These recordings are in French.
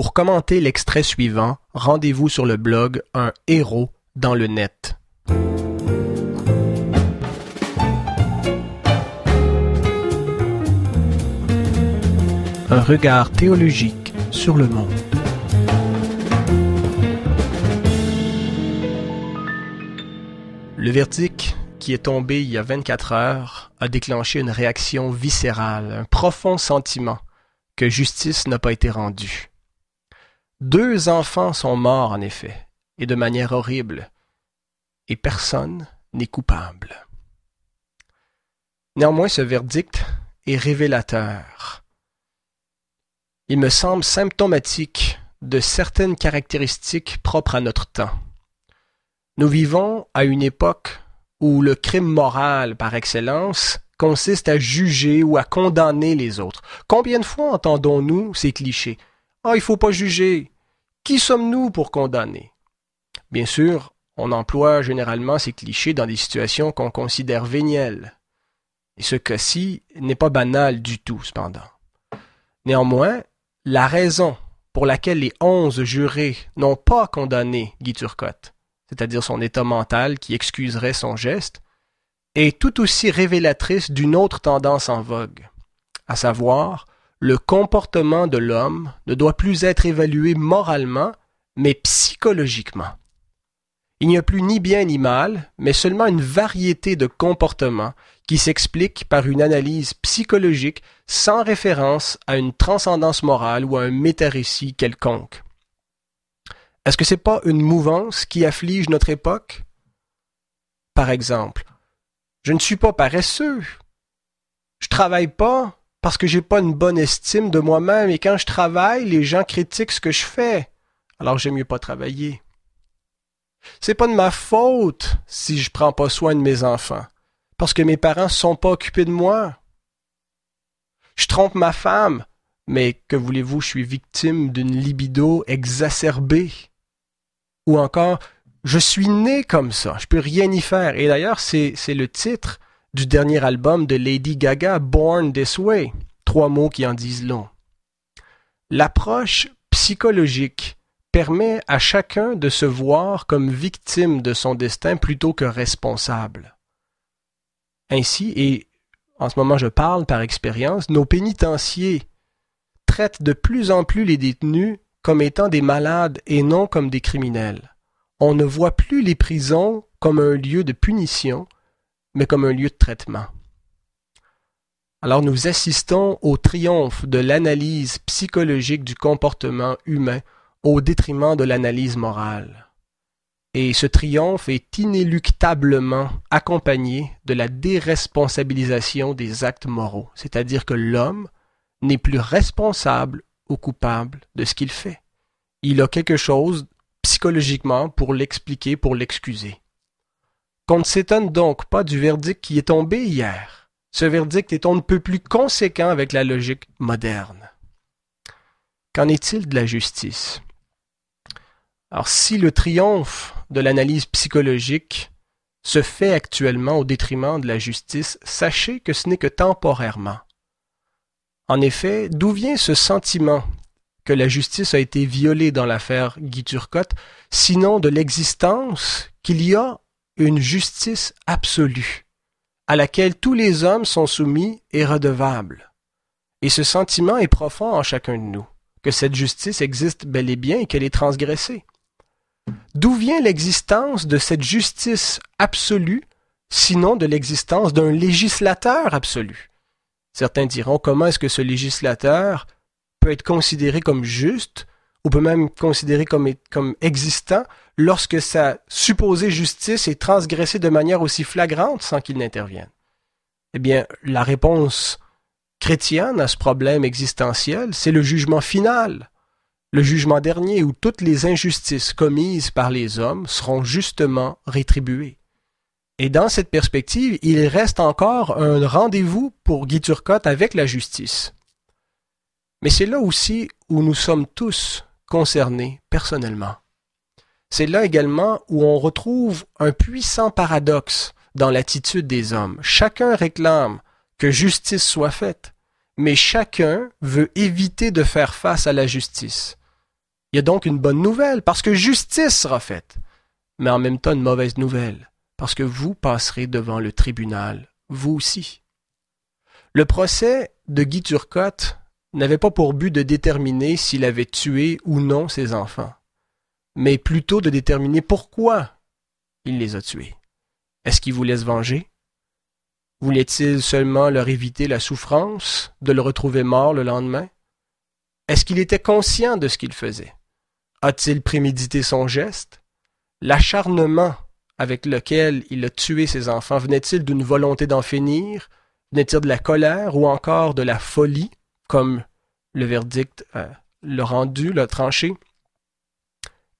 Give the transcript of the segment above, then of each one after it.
Pour commenter l'extrait suivant, rendez-vous sur le blog Un héros dans le net. Un regard théologique sur le monde. Le verdict qui est tombé il y a 24 heures a déclenché une réaction viscérale, un profond sentiment que justice n'a pas été rendue. Deux enfants sont morts, en effet, et de manière horrible, et personne n'est coupable. Néanmoins, ce verdict est révélateur. Il me semble symptomatique de certaines caractéristiques propres à notre temps. Nous vivons à une époque où le crime moral par excellence consiste à juger ou à condamner les autres. Combien de fois entendons-nous ces clichés ah, il faut pas juger. Qui sommes-nous pour condamner Bien sûr, on emploie généralement ces clichés dans des situations qu'on considère véniales. Et ce cas-ci n'est pas banal du tout, cependant. Néanmoins, la raison pour laquelle les onze jurés n'ont pas condamné Guy Turcotte, c'est-à-dire son état mental qui excuserait son geste, est tout aussi révélatrice d'une autre tendance en vogue, à savoir le comportement de l'homme ne doit plus être évalué moralement, mais psychologiquement. Il n'y a plus ni bien ni mal, mais seulement une variété de comportements qui s'expliquent par une analyse psychologique sans référence à une transcendance morale ou à un métarécit quelconque. Est-ce que c'est pas une mouvance qui afflige notre époque? Par exemple, je ne suis pas paresseux. Je travaille pas parce que j'ai pas une bonne estime de moi-même et quand je travaille, les gens critiquent ce que je fais. Alors j'aime mieux pas travailler. C'est pas de ma faute si je prends pas soin de mes enfants, parce que mes parents sont pas occupés de moi. Je trompe ma femme, mais que voulez-vous, je suis victime d'une libido exacerbée. Ou encore, je suis né comme ça, je peux rien y faire. Et d'ailleurs, c'est, c'est le titre du dernier album de Lady Gaga, Born This Way. Trois mots qui en disent long. L'approche psychologique permet à chacun de se voir comme victime de son destin plutôt que responsable. Ainsi, et en ce moment je parle par expérience, nos pénitenciers traitent de plus en plus les détenus comme étant des malades et non comme des criminels. On ne voit plus les prisons comme un lieu de punition, mais comme un lieu de traitement. Alors nous assistons au triomphe de l'analyse psychologique du comportement humain au détriment de l'analyse morale. Et ce triomphe est inéluctablement accompagné de la déresponsabilisation des actes moraux, c'est-à-dire que l'homme n'est plus responsable ou coupable de ce qu'il fait. Il a quelque chose psychologiquement pour l'expliquer, pour l'excuser qu'on ne s'étonne donc pas du verdict qui est tombé hier. Ce verdict est on ne peut plus conséquent avec la logique moderne. Qu'en est-il de la justice Alors si le triomphe de l'analyse psychologique se fait actuellement au détriment de la justice, sachez que ce n'est que temporairement. En effet, d'où vient ce sentiment que la justice a été violée dans l'affaire Guy Turcotte, sinon de l'existence qu'il y a une justice absolue, à laquelle tous les hommes sont soumis et redevables. Et ce sentiment est profond en chacun de nous, que cette justice existe bel et bien et qu'elle est transgressée. D'où vient l'existence de cette justice absolue, sinon de l'existence d'un législateur absolu Certains diront comment est-ce que ce législateur peut être considéré comme juste, ou peut même considéré comme, comme existant, lorsque sa supposée justice est transgressée de manière aussi flagrante sans qu'il n'intervienne Eh bien, la réponse chrétienne à ce problème existentiel, c'est le jugement final, le jugement dernier où toutes les injustices commises par les hommes seront justement rétribuées. Et dans cette perspective, il reste encore un rendez-vous pour Guy Turcotte avec la justice. Mais c'est là aussi où nous sommes tous concernés personnellement. C'est là également où on retrouve un puissant paradoxe dans l'attitude des hommes. Chacun réclame que justice soit faite, mais chacun veut éviter de faire face à la justice. Il y a donc une bonne nouvelle, parce que justice sera faite, mais en même temps une mauvaise nouvelle, parce que vous passerez devant le tribunal, vous aussi. Le procès de Guy Turcotte n'avait pas pour but de déterminer s'il avait tué ou non ses enfants mais plutôt de déterminer pourquoi il les a tués. Est-ce qu'il voulait se venger Voulait-il seulement leur éviter la souffrance de le retrouver mort le lendemain Est-ce qu'il était conscient de ce qu'il faisait A-t-il prémédité son geste L'acharnement avec lequel il a tué ses enfants venait-il d'une volonté d'en finir Venait-il de la colère ou encore de la folie, comme le verdict euh, le l'a rendu, l'a tranché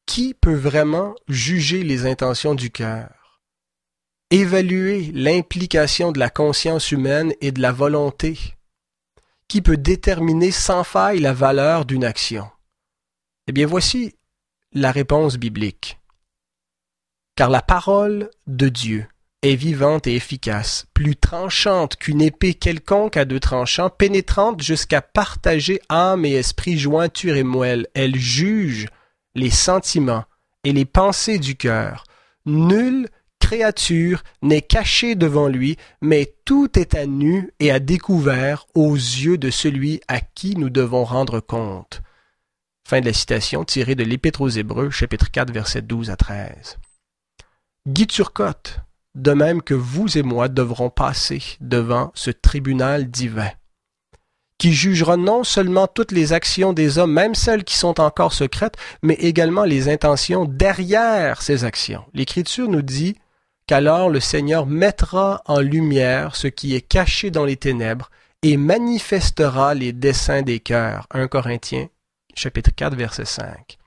qui peut vraiment juger les intentions du cœur Évaluer l'implication de la conscience humaine et de la volonté Qui peut déterminer sans faille la valeur d'une action Eh bien voici la réponse biblique. Car la parole de Dieu est vivante et efficace, plus tranchante qu'une épée quelconque à deux tranchants, pénétrante jusqu'à partager âme et esprit, jointure et moelle. Elle juge les sentiments et les pensées du cœur. Nulle créature n'est cachée devant lui, mais tout est à nu et à découvert aux yeux de celui à qui nous devons rendre compte. Fin de la citation tirée de l'Épître aux Hébreux, chapitre 4, versets 12 à 13. Guy Turcotte, de même que vous et moi devrons passer devant ce tribunal divin qui jugera non seulement toutes les actions des hommes, même celles qui sont encore secrètes, mais également les intentions derrière ces actions. L'Écriture nous dit qu'alors le Seigneur mettra en lumière ce qui est caché dans les ténèbres et manifestera les desseins des cœurs. 1 Corinthiens chapitre 4 verset 5.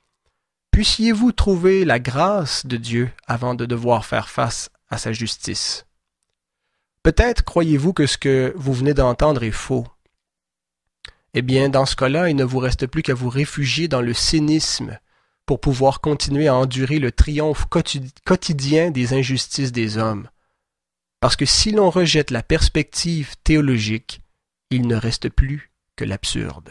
Puissiez-vous trouver la grâce de Dieu avant de devoir faire face à sa justice. Peut-être croyez-vous que ce que vous venez d'entendre est faux eh bien, dans ce cas-là, il ne vous reste plus qu'à vous réfugier dans le cynisme pour pouvoir continuer à endurer le triomphe quotidien des injustices des hommes. Parce que si l'on rejette la perspective théologique, il ne reste plus que l'absurde.